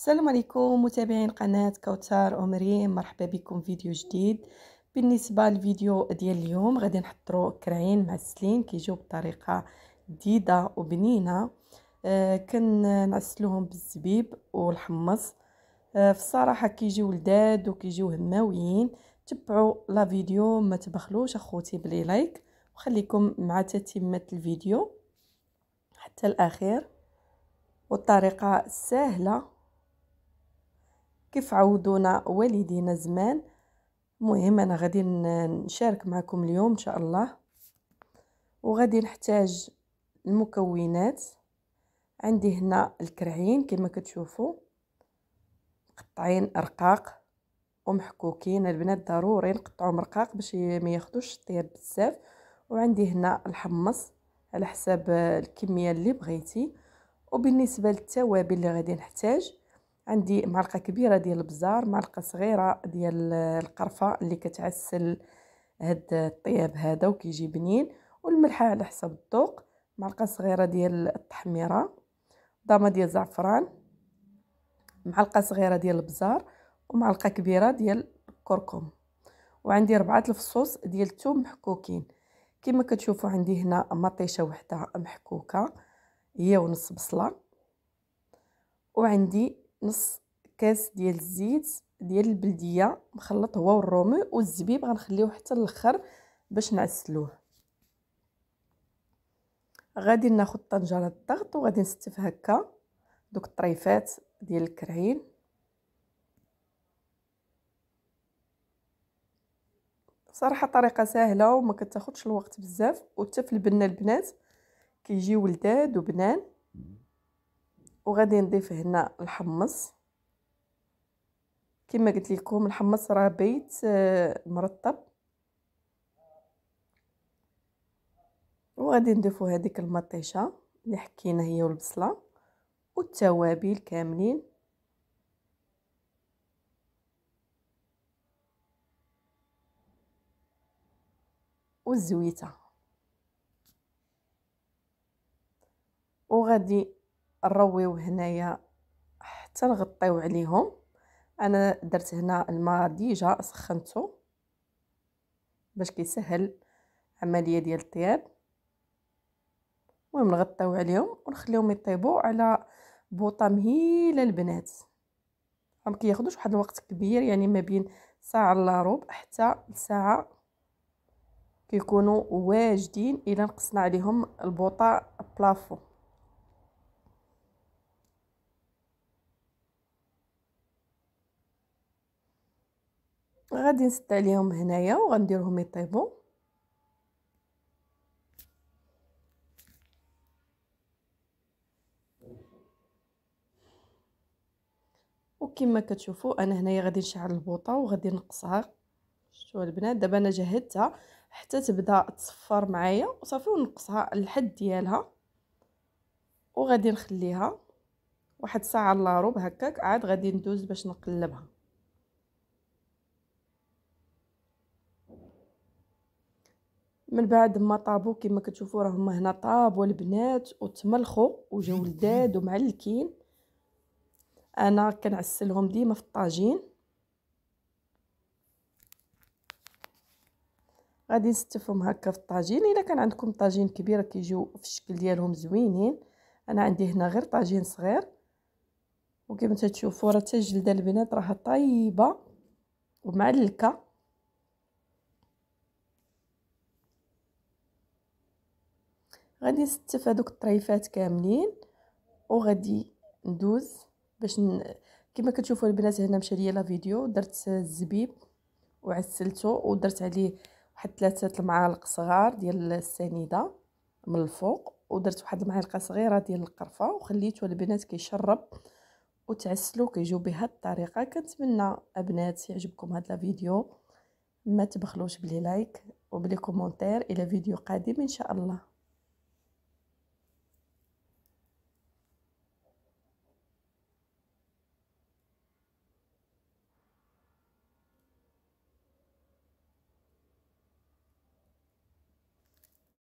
السلام عليكم متابعين قناة كوتار عمري مرحبا بكم فيديو جديد بالنسبة للفيديو ديال اليوم غادي نحضروا كرعين معسلين كيجيو بطريقة جديدة وبنينة آه كنعسلوهم بالزبيب والحمص آه في الصراحة كيجيو لداد وكيجيو هماويين تبعوا لا فيديو ما تبخلوش اخوتي بلي لايك وخليكم مع تتمة الفيديو حتى الاخير والطريقة سهلة كيف عودونا والدينا زمان مهم انا غادي نشارك معكم اليوم ان شاء الله وغادي نحتاج المكونات عندي هنا الكرعين كما كتشوفوا مقطعين رقاق ومحكوكين البنات ضروري نقطعوا مرقاق باش ما ياخذوش الطير بزاف وعندي هنا الحمص على حساب الكميه اللي بغيتي وبالنسبه للتوابل اللي غادي نحتاج عندي معلقه كبيره ديال البزار معلقه صغيره ديال القرفه اللي كتعسل هاد الطياب هذا وكيجي بنين والملحه على حسب الذوق معلقه صغيره ديال التحميره ضامه ديال الزعفران معلقه صغيره ديال البزار ومعلقه كبيره ديال الكركم وعندي ربعه الفصوص ديال الثوم محكوكين كما كتشوفوا عندي هنا مطيشه وحده محكوكه هي ونص بصله وعندي نص كاس ديال الزيت ديال البلديه مخلط هو والرومي والزبيب غنخليوه حتى الاخر باش نعسلوه غادي ناخذ طنجره الضغط وغادي نستف هكا دوك الطريفات ديال الكرعين صراحه طريقه سهله وما كتاخذش الوقت بزاف وحتى في البنه البنات كيجيو ولداد وبنان وغادي نضيف هنا الحمص كما قلت لكم الحمص راه بيت آه، مرطب وغادي نضيفو هذيك المطيشه اللي حكينا هي والبصله والتوابل كاملين والزويته وغادي نرويو هنايا حتى نغطيو عليهم انا درت هنا الماء ديجا سخنته باش كيسهل عمليه ديال الطياب المهم نغطيو عليهم ونخليهم يطيبوا على بوطه مهيله البنات ما كياخذوش واحد الوقت كبير يعني ما بين ساعه الا ربع حتى ساعه كيكونوا واجدين الا نقصنا عليهم البوطه بلافو غادي نسد عليهم هنايا وغنديرهم يطيبوا وكما كتشوفوا انا هنايا غادي نشعل البوطه وغادي نقصها شتو البنات دابا انا جهدتها حتى تبدا تصفر معايا وصافي ونقصها الحد ديالها وغادي نخليها واحد ساعه الا ربع هكاك عاد غادي ندوز باش نقلبها من بعد ما طابو كما كتشوفوا راهم هنا طابوا البنات وتملخوا وجاو لداد ومعلكين انا كنعسلهم ديما في الطاجين غادي نستفهم هكا في الطاجين الا كان عندكم طاجين كبيره كيجيو في الشكل ديالهم زوينين انا عندي هنا غير طاجين صغير وكما تشوفوا راه الجلده البنات راها طيبه ومعلكه غادي نستف هذوك الطريفات كاملين وغادي ندوز باش ن... كما كتشوفوا البنات هنا مشى ليا لا فيديو درت الزبيب وعسلته ودرت عليه واحد ثلاثه المعالق صغار ديال السنيده من الفوق ودرت واحد المعلقه صغيره ديال القرفه وخليته البنات كيشرب وتعسلو كيجيو بهاد الطريقه كنتمنى البنات يعجبكم هذا الفيديو ما تبخلوش بلي لايك وبلي كومونتير الى فيديو قادم ان شاء الله